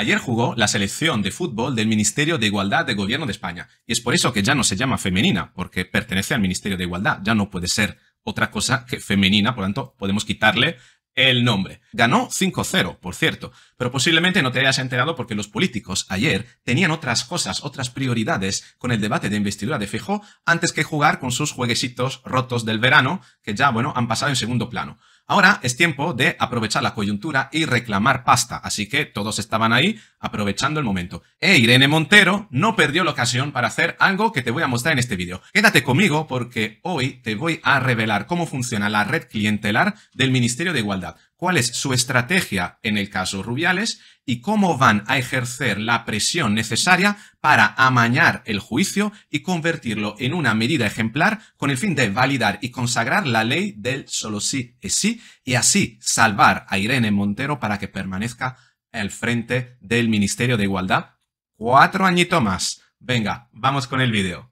Ayer jugó la selección de fútbol del Ministerio de Igualdad del Gobierno de España. Y es por eso que ya no se llama femenina, porque pertenece al Ministerio de Igualdad. Ya no puede ser otra cosa que femenina, por lo tanto podemos quitarle el nombre. Ganó 5-0, por cierto, pero posiblemente no te hayas enterado porque los políticos ayer tenían otras cosas, otras prioridades con el debate de investidura de Fijo antes que jugar con sus jueguecitos rotos del verano que ya, bueno, han pasado en segundo plano. Ahora es tiempo de aprovechar la coyuntura y reclamar pasta, así que todos estaban ahí aprovechando el momento. E Irene Montero no perdió la ocasión para hacer algo que te voy a mostrar en este vídeo. Quédate conmigo porque hoy te voy a revelar cómo funciona la red clientelar del Ministerio de Igualdad cuál es su estrategia en el caso Rubiales y cómo van a ejercer la presión necesaria para amañar el juicio y convertirlo en una medida ejemplar con el fin de validar y consagrar la ley del solo sí es sí y así salvar a Irene Montero para que permanezca al frente del Ministerio de Igualdad cuatro añitos más. Venga, vamos con el vídeo.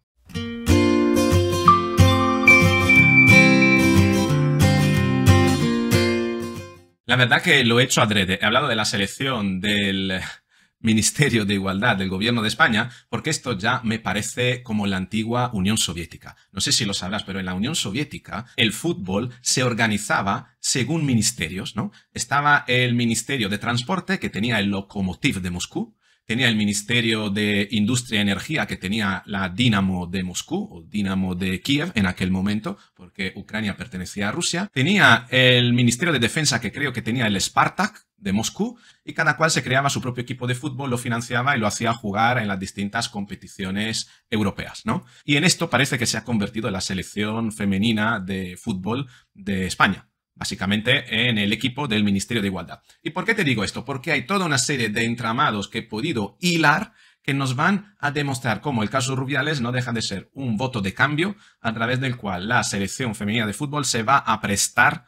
La verdad que lo he hecho adrede. He hablado de la selección del Ministerio de Igualdad del Gobierno de España, porque esto ya me parece como la antigua Unión Soviética. No sé si lo sabrás, pero en la Unión Soviética el fútbol se organizaba según ministerios, ¿no? Estaba el Ministerio de Transporte, que tenía el Lokomotiv de Moscú, tenía el Ministerio de Industria y Energía que tenía la Dinamo de Moscú o Dinamo de Kiev en aquel momento, porque Ucrania pertenecía a Rusia, tenía el Ministerio de Defensa que creo que tenía el Spartak de Moscú y cada cual se creaba su propio equipo de fútbol, lo financiaba y lo hacía jugar en las distintas competiciones europeas, ¿no? Y en esto parece que se ha convertido en la selección femenina de fútbol de España básicamente en el equipo del Ministerio de Igualdad. ¿Y por qué te digo esto? Porque hay toda una serie de entramados que he podido hilar que nos van a demostrar cómo el caso Rubiales no deja de ser un voto de cambio a través del cual la selección femenina de fútbol se va a prestar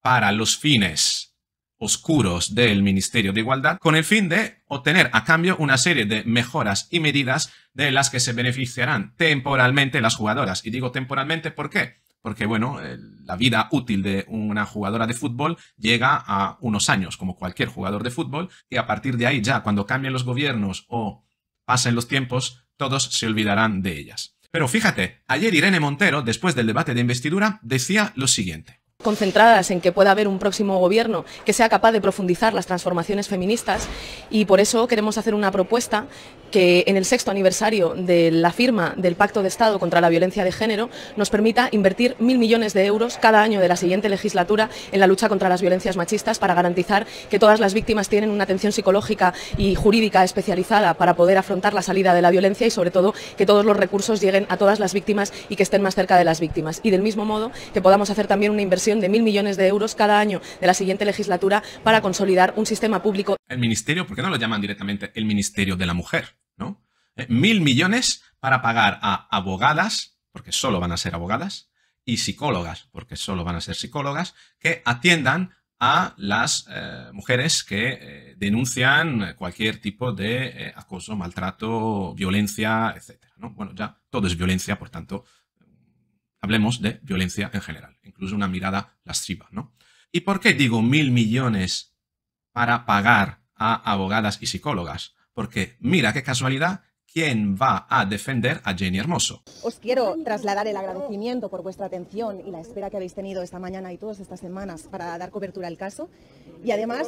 para los fines oscuros del Ministerio de Igualdad con el fin de obtener a cambio una serie de mejoras y medidas de las que se beneficiarán temporalmente las jugadoras. Y digo temporalmente ¿por qué? porque bueno, la vida útil de una jugadora de fútbol llega a unos años, como cualquier jugador de fútbol, y a partir de ahí ya, cuando cambien los gobiernos o pasen los tiempos, todos se olvidarán de ellas. Pero fíjate, ayer Irene Montero, después del debate de investidura, decía lo siguiente concentradas en que pueda haber un próximo gobierno que sea capaz de profundizar las transformaciones feministas y por eso queremos hacer una propuesta que en el sexto aniversario de la firma del Pacto de Estado contra la Violencia de Género nos permita invertir mil millones de euros cada año de la siguiente legislatura en la lucha contra las violencias machistas para garantizar que todas las víctimas tienen una atención psicológica y jurídica especializada para poder afrontar la salida de la violencia y sobre todo que todos los recursos lleguen a todas las víctimas y que estén más cerca de las víctimas. Y del mismo modo que podamos hacer también una inversión de mil millones de euros cada año de la siguiente legislatura para consolidar un sistema público. El ministerio, porque no lo llaman directamente el Ministerio de la Mujer? ¿No? Eh, mil millones para pagar a abogadas, porque solo van a ser abogadas, y psicólogas, porque solo van a ser psicólogas, que atiendan a las eh, mujeres que eh, denuncian cualquier tipo de acoso, maltrato, violencia, etc. ¿no? Bueno, ya todo es violencia, por tanto, hablemos de violencia en general, incluso una mirada lasciva, ¿no? ¿Y por qué digo mil millones para pagar a abogadas y psicólogas? Porque mira qué casualidad ¿Quién va a defender a Jenny Hermoso? Os quiero trasladar el agradecimiento por vuestra atención y la espera que habéis tenido esta mañana y todas estas semanas para dar cobertura al caso. Y además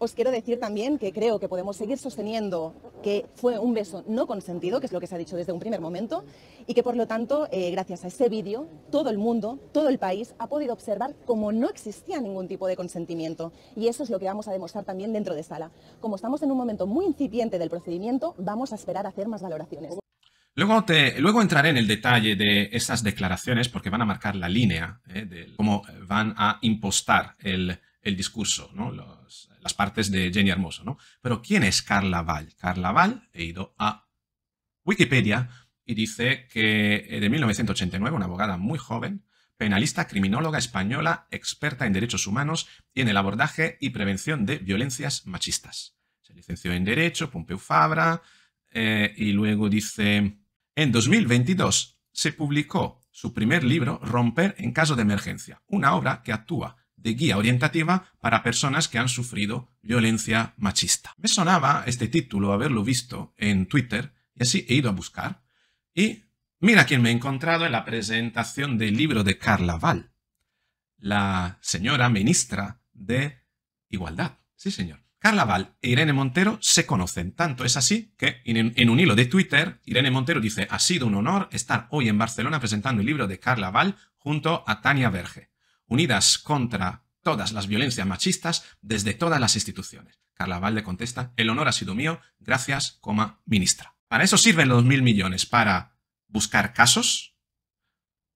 os quiero decir también que creo que podemos seguir sosteniendo que fue un beso no consentido, que es lo que se ha dicho desde un primer momento, y que por lo tanto, eh, gracias a ese vídeo, todo el mundo, todo el país ha podido observar como no existía ningún tipo de consentimiento. Y eso es lo que vamos a demostrar también dentro de sala. Como estamos en un momento muy incipiente del procedimiento, vamos a esperar a hacer más Luego, te, luego entraré en el detalle de esas declaraciones porque van a marcar la línea eh, de cómo van a impostar el, discurso, ¿no? las partes de Jenny Hermoso. ¿no? Pero ¿quién es Carla Vall? Carla he ido a Wikipedia y dice que eh, de 1989, una abogada muy joven, penalista, criminóloga española, experta en derechos humanos y en el abordaje y prevención de violencias machistas. Se licenció en Derecho, Pompeu Fabra, eh, y luego dice, en 2022 se publicó su primer libro, Romper en caso de emergencia, una obra que actúa de guía orientativa para personas que han sufrido violencia machista. Me sonaba este título, haberlo visto en Twitter, y así he ido a buscar. Y mira quién me he encontrado en la presentación del libro de Carla Val, la señora ministra de Igualdad. Sí, señor. Val e Irene Montero se conocen. Tanto es así que en, un hilo de Twitter, Irene Montero dice, ha sido un honor estar hoy en Barcelona presentando el libro de Val junto a Tania Verge, unidas contra todas las violencias machistas desde todas las instituciones. Val le contesta, el honor ha sido mío, gracias, coma, ministra. Para eso sirven los mil millones, para buscar casos,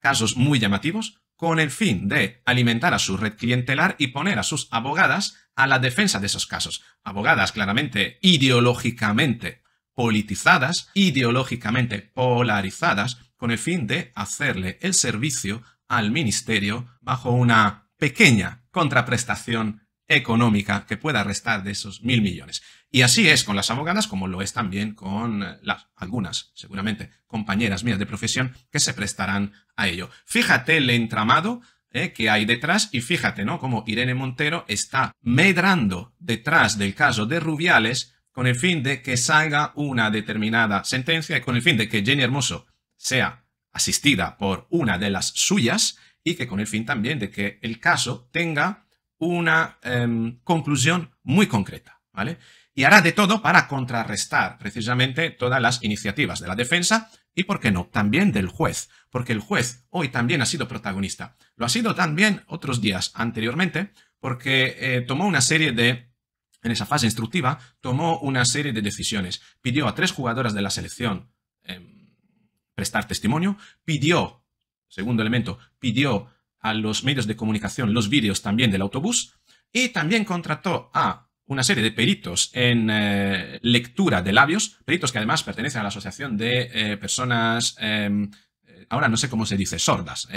casos muy llamativos, con el fin de alimentar a su red clientelar y poner a sus abogadas a la defensa de esos casos. Abogadas claramente ideológicamente politizadas, ideológicamente polarizadas, con el fin de hacerle el servicio al ministerio bajo una pequeña contraprestación económica que pueda restar de esos mil millones. Y así es con las abogadas, como lo es también con las, algunas, seguramente, compañeras mías de profesión que se prestarán a ello. Fíjate el entramado eh, que hay detrás y fíjate, ¿no? Como Irene Montero está medrando detrás del caso de Rubiales con el fin de que salga una determinada sentencia y con el fin de que Jenny Hermoso sea asistida por una de las suyas y que con el fin también de que el caso tenga una em, conclusión muy concreta, ¿vale? Y hará de todo para contrarrestar precisamente todas las iniciativas de la defensa y, ¿por qué no?, también del juez, porque el juez hoy también ha sido protagonista. Lo ha sido también otros días anteriormente, porque eh, tomó una serie de, en esa fase instructiva, tomó una serie de decisiones. Pidió a tres jugadoras de la selección em, prestar testimonio, pidió, segundo elemento, pidió a los medios de comunicación los vídeos también del autobús y también contrató a una serie de peritos en eh, lectura de labios, peritos que además pertenecen a la Asociación de eh, Personas, em, eh, ahora no sé cómo se dice, sordas,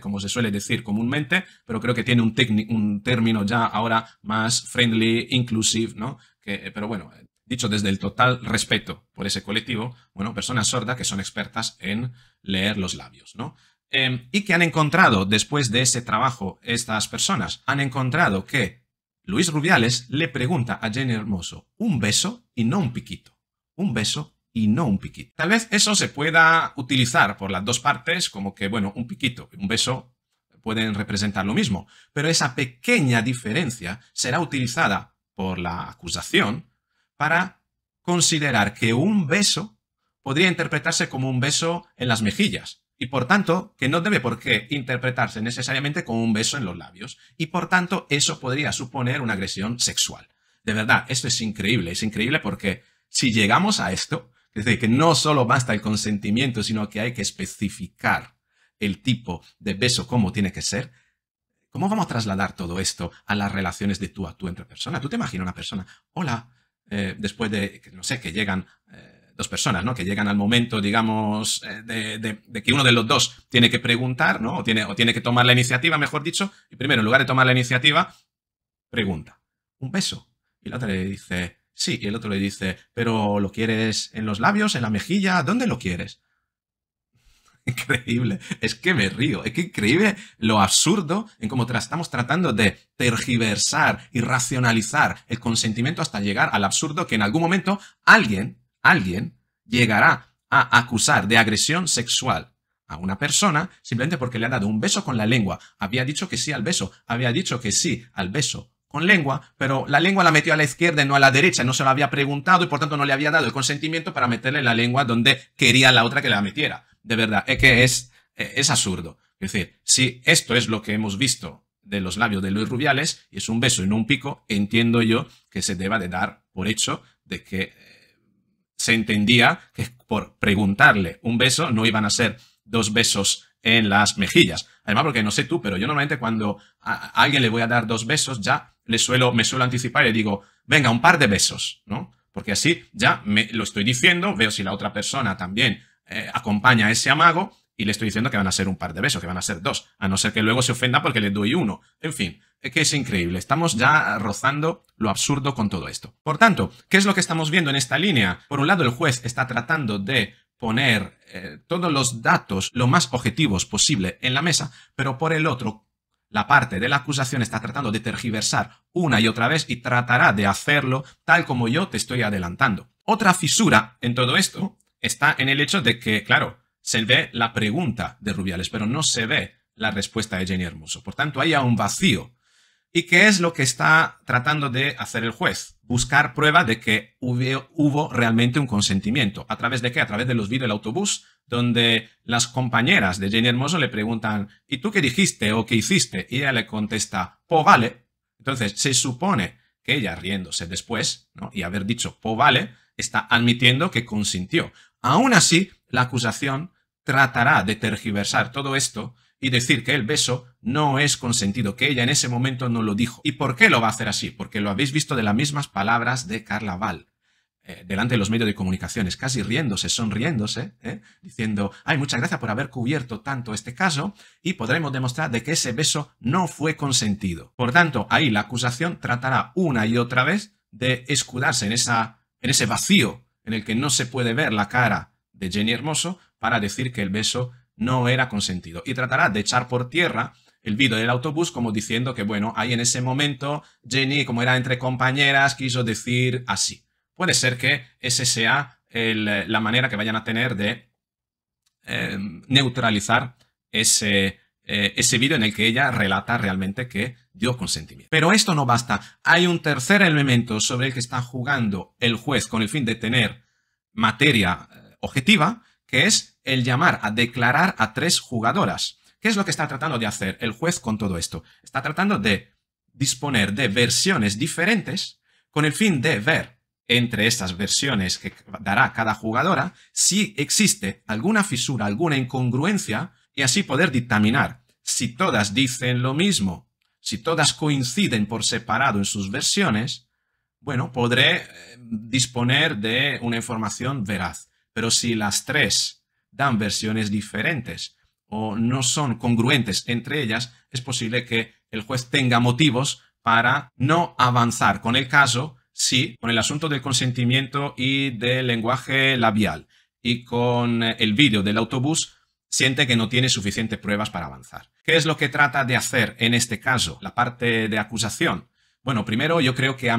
como se suele decir comúnmente, pero creo que tiene un, un término ya ahora más friendly, inclusive, ¿no? pero bueno, dicho desde el total respeto por ese colectivo, bueno, personas sordas que son expertas en leer los labios, ¿no? Em, ¿Y que han encontrado después de ese trabajo estas personas? Han encontrado que Luis Rubiales le pregunta a Jenny Hermoso un beso y no un piquito. Un beso y no un piquito. Tal vez eso se pueda utilizar por las dos partes como que, bueno, un piquito y un beso pueden representar lo mismo, pero esa pequeña diferencia será utilizada por la acusación para considerar que un beso podría interpretarse como un beso en las mejillas, y por tanto que no debe por qué interpretarse necesariamente con un beso en los labios y por tanto eso podría suponer una agresión sexual. De verdad, esto es increíble, es increíble porque si llegamos a esto, es decir, que no solo basta el consentimiento, sino que hay que especificar el tipo de beso, cómo tiene que ser, ¿cómo vamos a trasladar todo esto a las relaciones de tú a tú entre personas? Tú te imaginas una persona, hola, eh, después de, no sé, que llegan... Eh, dos personas, ¿no? Que llegan al momento, digamos, eh, de, que uno de los dos tiene que preguntar, ¿no? O tiene, o tiene que tomar la iniciativa, mejor dicho, y primero, en lugar de tomar la iniciativa, pregunta, ¿un beso? Y la otra le dice, sí, y el otro le dice, pero ¿lo quieres en los labios, en la mejilla? ¿Dónde lo quieres? Increíble, es que me río, es que increíble lo absurdo en cómo estamos tratando de tergiversar y racionalizar el consentimiento hasta llegar al absurdo que en algún momento alguien alguien llegará a acusar de agresión sexual a una persona simplemente porque le ha dado un beso con la lengua. Había dicho que sí al beso, había dicho que sí al beso con lengua, pero la lengua la metió a la izquierda y no a la derecha, no se lo había preguntado y por tanto no le había dado el consentimiento para meterle la lengua donde quería la otra que la metiera. De verdad, es que es, eh, es absurdo. Es decir, si esto es lo que hemos visto de los labios de Luis Rubiales y es un beso y no un pico, entiendo yo que se deba de dar por hecho de que eh, se entendía que por preguntarle un beso no iban a ser dos besos en las mejillas. Además, porque no sé tú, pero yo normalmente cuando a alguien le voy a dar dos besos, ya le suelo, me suelo anticipar y le digo, venga, un par de besos, ¿no? Porque así ya me lo estoy diciendo, veo si la otra persona también eh, acompaña ese amago y le estoy diciendo que van a ser un par de besos, que van a ser dos, a no ser que luego se ofenda porque le doy uno. En fin, es que es increíble. Estamos ya rozando lo absurdo con todo esto. Por tanto, ¿qué es lo que estamos viendo en esta línea? Por un lado, el juez está tratando de poner eh, todos los datos lo más objetivos posible en la mesa, pero por el otro, la parte de la acusación está tratando de tergiversar una y otra vez y tratará de hacerlo tal como yo te estoy adelantando. Otra fisura en todo esto está en el hecho de que, claro, se ve la pregunta de Rubiales, pero no se ve la respuesta de Jenny Hermoso. Por tanto, hay un vacío. ¿Y qué es lo que está tratando de hacer el juez? Buscar prueba de que hubo, realmente un consentimiento. ¿A través de qué? A través de los vídeos del autobús, donde las compañeras de Jenny Hermoso le preguntan, ¿y tú qué dijiste o qué hiciste? Y ella le contesta, po vale. Entonces, se supone que ella riéndose después, ¿no? Y haber dicho po vale, está admitiendo que consintió. Aún así, la acusación tratará de tergiversar todo esto y decir que el beso no es consentido, que ella en ese momento no lo dijo. ¿Y por qué lo va a hacer así? Porque lo habéis visto de las mismas palabras de Carla Val, eh, delante de los medios de comunicaciones, casi riéndose, sonriéndose, ¿eh? diciendo, ay, muchas gracias por haber cubierto tanto este caso y podremos demostrar de que ese beso no fue consentido. Por tanto, ahí la acusación tratará una y otra vez de escudarse en, esa, en ese vacío en el que no se puede ver la cara de Jenny Hermoso para decir que el beso no era consentido. Y tratará de echar por tierra el vídeo del autobús como diciendo que, bueno, ahí en ese momento Jenny, como era entre compañeras, quiso decir así. Puede ser que ese sea la manera que vayan a tener de eh, neutralizar ese eh, ese vídeo en el que ella relata realmente que dio consentimiento. Pero esto no basta. Hay un tercer elemento sobre el que está jugando el juez con el fin de tener materia eh, objetiva, que es el llamar a declarar a tres jugadoras. ¿Qué es lo que está tratando de hacer el juez con todo esto? Está tratando de disponer de versiones diferentes con el fin de ver entre estas versiones que dará cada jugadora si existe alguna fisura, alguna incongruencia y así poder dictaminar si todas dicen lo mismo, si todas coinciden por separado en sus versiones, bueno, podré eh, disponer de una información veraz. Pero si las tres dan versiones diferentes o no son congruentes entre ellas, es posible que el juez tenga motivos para no avanzar con el caso si con el asunto del consentimiento y del lenguaje labial y con eh, el vídeo del autobús siente que no tiene suficientes pruebas para avanzar. ¿Qué es lo que trata de hacer en este caso la parte de acusación? Bueno, primero yo creo que ha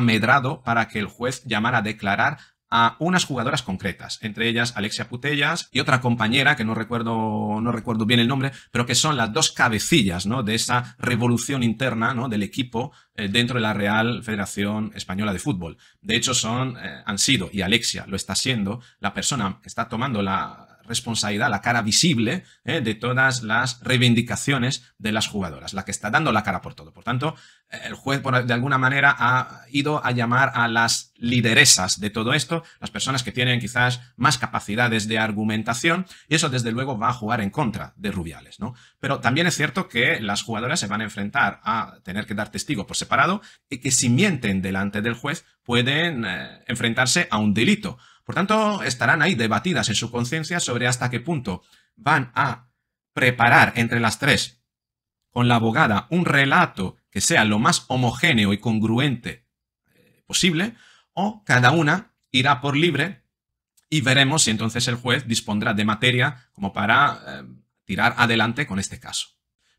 medrado para que el juez llamara a declarar a unas jugadoras concretas, entre ellas Alexia Putellas y otra compañera que no recuerdo, no recuerdo bien el nombre, pero que son las dos cabecillas ¿no? de esa revolución interna ¿no? del equipo eh, dentro de la Real Federación Española de Fútbol. De hecho, son, eh, han sido, y Alexia lo está siendo, la persona que está tomando la, responsabilidad, la cara visible eh, de todas las reivindicaciones de las jugadoras, la que está dando la cara por todo. Por tanto, el juez de alguna manera ha ido a llamar a las lideresas de todo esto, las personas que tienen quizás más capacidades de argumentación, y eso desde luego va a jugar en contra de Rubiales, ¿no? Pero también es cierto que las jugadoras se van a enfrentar a tener que dar testigo por separado y que si mienten delante del juez pueden eh, enfrentarse a un delito. Por tanto, estarán ahí debatidas en su conciencia sobre hasta qué punto van a preparar entre las tres con la abogada un relato que sea lo más homogéneo y congruente eh, posible, o cada una irá por libre y veremos si entonces el juez dispondrá de materia como para eh, tirar adelante con este caso.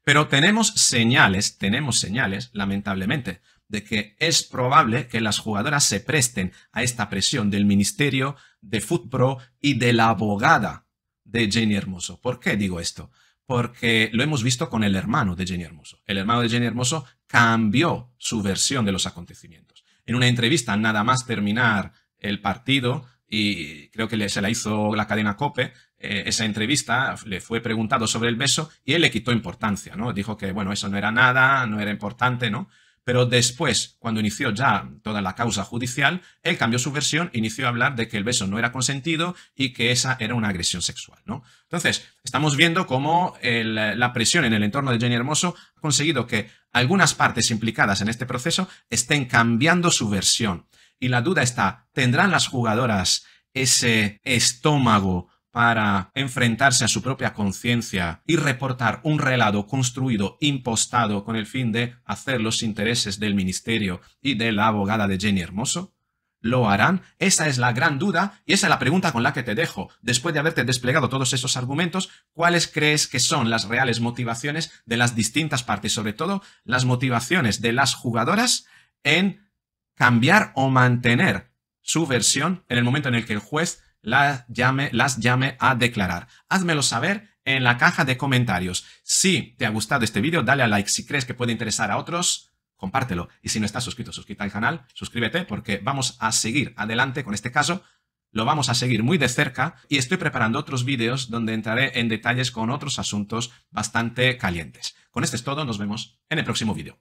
Pero tenemos señales, tenemos señales, lamentablemente, de que es probable que las jugadoras se presten a esta presión del Ministerio de Fútbol y de la abogada de Jenny Hermoso. ¿Por qué digo esto? Porque lo hemos visto con el hermano de Jenny Hermoso. El hermano de Jenny Hermoso cambió su versión de los acontecimientos. En una entrevista, nada más terminar el partido, y creo que se la hizo la cadena COPE, eh, esa entrevista, le fue preguntado sobre el beso y él le quitó importancia, ¿no? Dijo que, bueno, eso no era nada, no era importante, ¿no? Pero después, cuando inició ya toda la causa judicial, él cambió su versión inició a hablar de que el beso no era consentido y que esa era una agresión sexual. ¿no? Entonces, estamos viendo cómo la presión en el entorno de Jenny Hermoso ha conseguido que algunas partes implicadas en este proceso estén cambiando su versión. Y la duda está, ¿tendrán las jugadoras ese estómago para enfrentarse a su propia conciencia y reportar un relato construido, impostado, con el fin de hacer los intereses del ministerio y de la abogada de Jenny Hermoso? ¿Lo harán? Esa es la gran duda y esa es la pregunta con la que te dejo. Después de haberte desplegado todos esos argumentos, ¿cuáles crees que son las reales motivaciones de las distintas partes, sobre todo las motivaciones de las jugadoras en cambiar o mantener su versión en el momento en el que el juez las llame, las llame a declarar. Házmelo saber en la caja de comentarios. Si te ha gustado este vídeo, dale a like. Si crees que puede interesar a otros, compártelo. Y si no estás suscrito, suscríbete al canal, suscríbete porque vamos a seguir adelante con este caso. Lo vamos a seguir muy de cerca y estoy preparando otros vídeos donde entraré en detalles con otros asuntos bastante calientes. Con esto es todo, nos vemos en el próximo vídeo.